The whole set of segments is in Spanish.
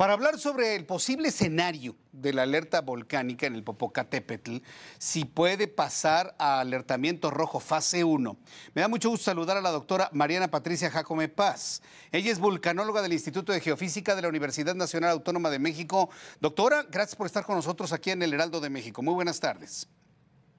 Para hablar sobre el posible escenario de la alerta volcánica en el Popocatépetl, si puede pasar a alertamiento rojo fase 1. Me da mucho gusto saludar a la doctora Mariana Patricia Jacome Paz. Ella es vulcanóloga del Instituto de Geofísica de la Universidad Nacional Autónoma de México. Doctora, gracias por estar con nosotros aquí en el Heraldo de México. Muy buenas tardes.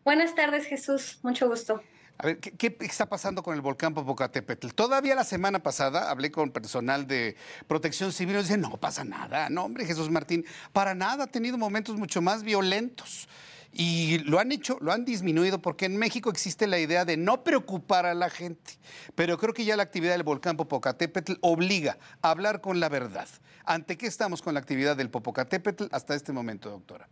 Buenas tardes, Jesús. Mucho gusto. A ver, ¿qué, está pasando con el volcán Popocatépetl? Todavía la semana pasada hablé con personal de protección civil y dicen, no pasa nada, no hombre, Jesús Martín, para nada, ha tenido momentos mucho más violentos. Y lo han hecho, lo han disminuido, porque en México existe la idea de no preocupar a la gente. Pero creo que ya la actividad del volcán Popocatépetl obliga a hablar con la verdad. ¿Ante qué estamos con la actividad del Popocatépetl hasta este momento, doctora?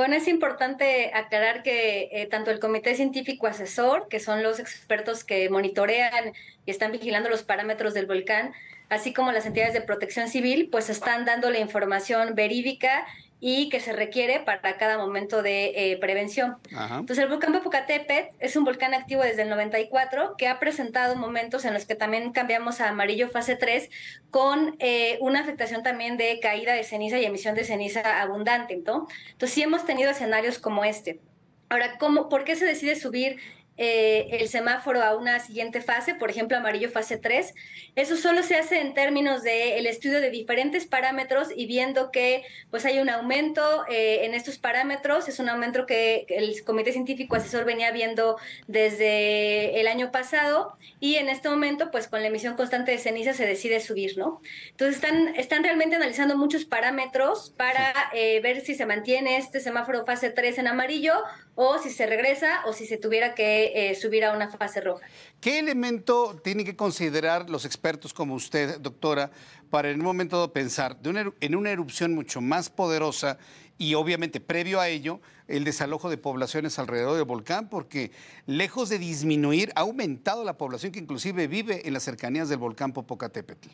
Bueno, es importante aclarar que eh, tanto el Comité Científico Asesor, que son los expertos que monitorean y están vigilando los parámetros del volcán, así como las entidades de protección civil, pues están dando la información verídica y que se requiere para cada momento de eh, prevención. Entonces, el volcán Popocatépetl es un volcán activo desde el 94 que ha presentado momentos en los que también cambiamos a amarillo fase 3 con eh, una afectación también de caída de ceniza y emisión de ceniza abundante. Entonces, sí hemos tenido escenarios como este. Ahora, ¿cómo, ¿por qué se decide subir eh, el semáforo a una siguiente fase, por ejemplo, amarillo fase 3. Eso solo se hace en términos del estudio de diferentes parámetros y viendo que pues hay un aumento eh, en estos parámetros. Es un aumento que el Comité Científico Asesor venía viendo desde el año pasado y en este momento pues con la emisión constante de ceniza se decide subir, ¿no? Entonces están, están realmente analizando muchos parámetros para eh, ver si se mantiene este semáforo fase 3 en amarillo o si se regresa o si se tuviera que eh, subir a una fase roja. ¿Qué elemento tienen que considerar los expertos como usted, doctora, para en un momento pensar de en una erupción mucho más poderosa y obviamente previo a ello el desalojo de poblaciones alrededor del volcán, porque lejos de disminuir, ha aumentado la población que inclusive vive en las cercanías del volcán Popocatépetl?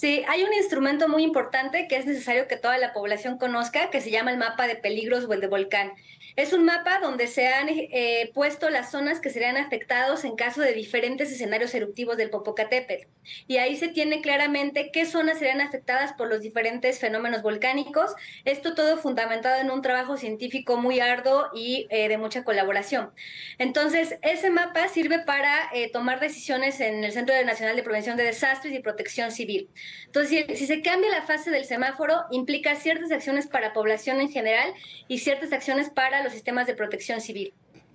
Sí, hay un instrumento muy importante que es necesario que toda la población conozca, que se llama el mapa de peligros o el de volcán. Es un mapa donde se han eh, puesto las zonas que serían afectadas en caso de diferentes escenarios eruptivos del Popocatépetl. Y ahí se tiene claramente qué zonas serían afectadas por los diferentes fenómenos volcánicos. Esto todo fundamentado en un trabajo científico muy arduo y eh, de mucha colaboración. Entonces, ese mapa sirve para eh, tomar decisiones en el Centro Nacional de Prevención de Desastres y Protección Civil. Entonces, si, se cambia la fase del semáforo, implica ciertas acciones para población en general y ciertas acciones para los sistemas de protección civil.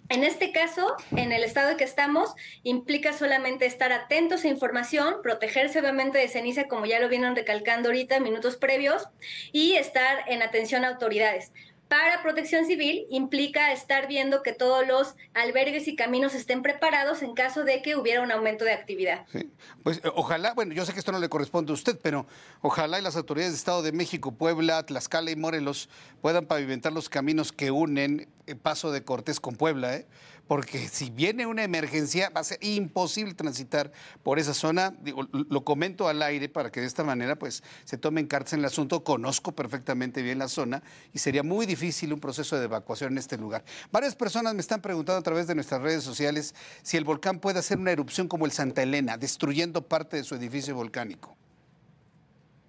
En este caso, en el estado en que estamos, implica solamente estar atentos a información, protegerse obviamente de ceniza, como ya lo vienen recalcando ahorita en minutos previos, y estar en atención a autoridades para protección civil implica estar viendo que todos los albergues y caminos estén preparados en caso de que hubiera un aumento de actividad. Pues eh, ojalá, bueno, yo sé que esto no le corresponde a usted, pero ojalá y las autoridades de Estado de México, Puebla, Tlaxcala y Morelos puedan pavimentar los caminos que unen el eh, Paso de Cortés con Puebla, ¿eh? porque si viene una emergencia va a ser imposible transitar por esa zona. lo comento al aire para que de esta manera pues se tomen cartas en el asunto. Conozco perfectamente bien la zona y sería muy difícil un proceso de evacuación en este lugar. Varias personas me están preguntando a través de nuestras redes sociales si el volcán puede hacer una erupción como el Santa Elena, destruyendo parte de su edificio volcánico.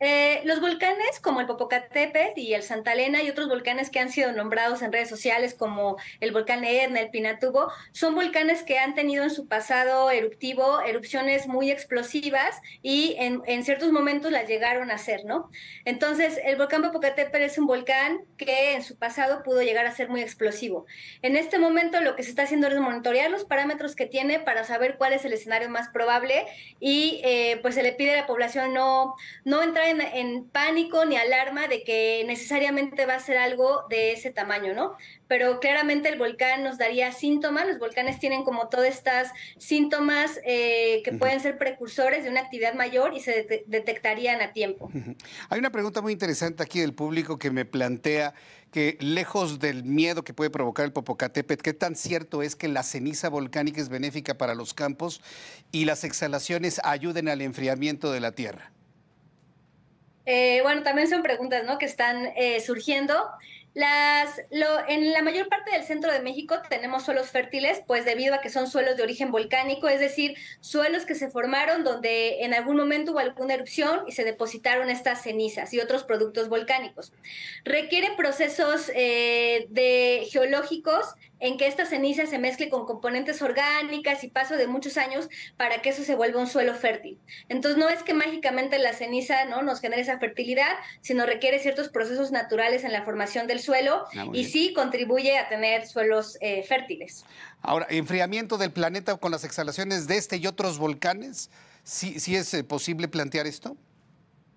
Eh, los volcanes como el Popocatépetl y el Santa Elena y otros volcanes que han sido nombrados en redes sociales como el volcán Erna el Pinatubo, son volcanes que han tenido en su pasado eruptivo erupciones muy explosivas y en, en ciertos momentos las llegaron a ser, ¿no? Entonces, el volcán Popocatépetl es un volcán que en su pasado pudo llegar a ser muy explosivo. En este momento lo que se está haciendo es monitorear los parámetros que tiene para saber cuál es el escenario más probable y eh, pues se le pide a la población no, no entrar en en, pánico ni alarma de que necesariamente va a ser algo de ese tamaño, ¿no? Pero claramente el volcán nos daría síntomas, los volcanes tienen como todas estas síntomas eh, que pueden ser precursores de una actividad mayor y se detectarían a tiempo. Hay una pregunta muy interesante aquí del público que me plantea que lejos del miedo que puede provocar el Popocatépetl, ¿qué tan cierto es que la ceniza volcánica es benéfica para los campos y las exhalaciones ayuden al enfriamiento de la Tierra? Eh, bueno, también son preguntas ¿no? que están eh, surgiendo. Las, en la mayor parte del centro de México tenemos suelos fértiles, pues debido a que son suelos de origen volcánico, es decir, suelos que se formaron donde en algún momento hubo alguna erupción y se depositaron estas cenizas y otros productos volcánicos. Requiere procesos eh, de geológicos en que esta ceniza se mezcle con componentes orgánicas y paso de muchos años para que eso se vuelva un suelo fértil. Entonces no es que mágicamente la ceniza no nos genere esa fertilidad, sino requiere ciertos procesos naturales en la formación del suelo ah, y sí contribuye a tener suelos eh, fértiles. Ahora, enfriamiento del planeta con las exhalaciones de este y otros volcanes, sí es eh, posible plantear esto?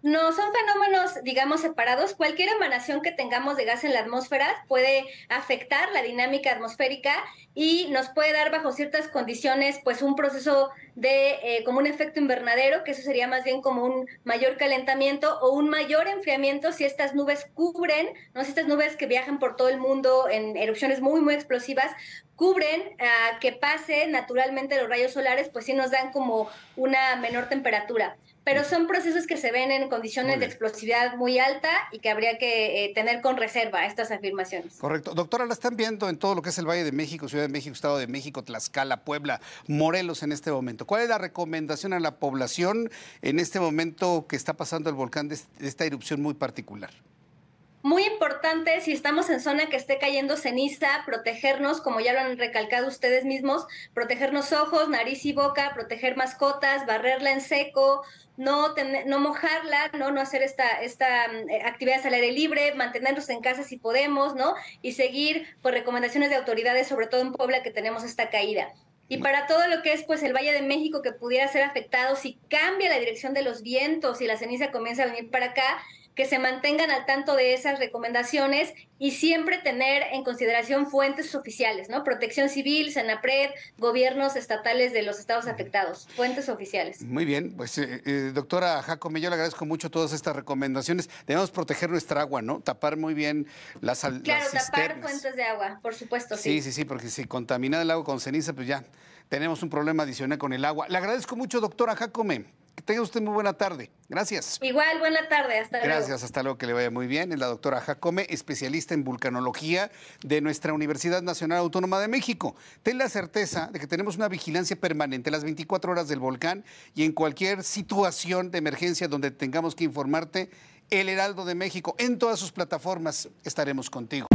No, son fenómenos digamos, separados, cualquier emanación que tengamos de gas en la atmósfera puede afectar la dinámica atmosférica y nos puede dar bajo ciertas condiciones, pues un proceso de eh, como un efecto invernadero, que eso sería más bien como un mayor calentamiento o un mayor enfriamiento si estas nubes cubren, no si estas nubes que viajan por todo el mundo en erupciones muy muy explosivas cubren que pase naturalmente los rayos solares, pues sí nos dan como una menor temperatura. Pero son procesos que se ven en condiciones de explosividad muy alta y que habría que eh, tener con reserva estas afirmaciones. Correcto. Doctora, la están viendo en todo lo que es el Valle de México, Ciudad de México, Estado de México, Tlaxcala, Puebla, Morelos en este momento. ¿Cuál es la recomendación a la población en este momento que está pasando el volcán de esta erupción muy particular? Muy importante, si estamos en zona que esté cayendo ceniza, protegernos, como ya lo han recalcado ustedes mismos, protegernos ojos, nariz y boca, proteger mascotas, barrerla en seco, no, no mojarla, ¿no? no hacer esta, esta mm, eh, actividad al aire libre, mantenernos en casa si podemos, ¿no? Y seguir por pues, recomendaciones de autoridades, sobre todo en Puebla, que tenemos esta caída. Y para todo lo que es pues el Valle de México que pudiera ser afectado si cambia la dirección de los vientos y la ceniza comienza a venir para acá, que se mantengan al tanto de esas recomendaciones y siempre tener en consideración fuentes oficiales, ¿no? Protección Civil, Senapred, gobiernos estatales de los estados afectados, fuentes oficiales. Muy bien, pues eh, eh, doctora Jacome, yo le agradezco mucho todas estas recomendaciones. Debemos proteger nuestra agua, ¿no? Tapar muy bien las Claro, tapar fuentes de agua, por supuesto, sí. Sí, sí, sí, porque si contamina el agua con ceniza, pues ya tenemos un problema adicional con el agua. Le agradezco mucho, doctora Jacome tenga usted muy buena tarde. Gracias. Igual, buena tarde. Hasta luego. Gracias, hasta luego, que le vaya muy bien. Es la doctora Jacome, especialista en vulcanología de nuestra Universidad Nacional Autónoma de México. Ten la certeza de que tenemos una vigilancia permanente las 24 horas del volcán y en cualquier situación de emergencia donde tengamos que informarte, el Heraldo de México, en todas sus plataformas, estaremos contigo.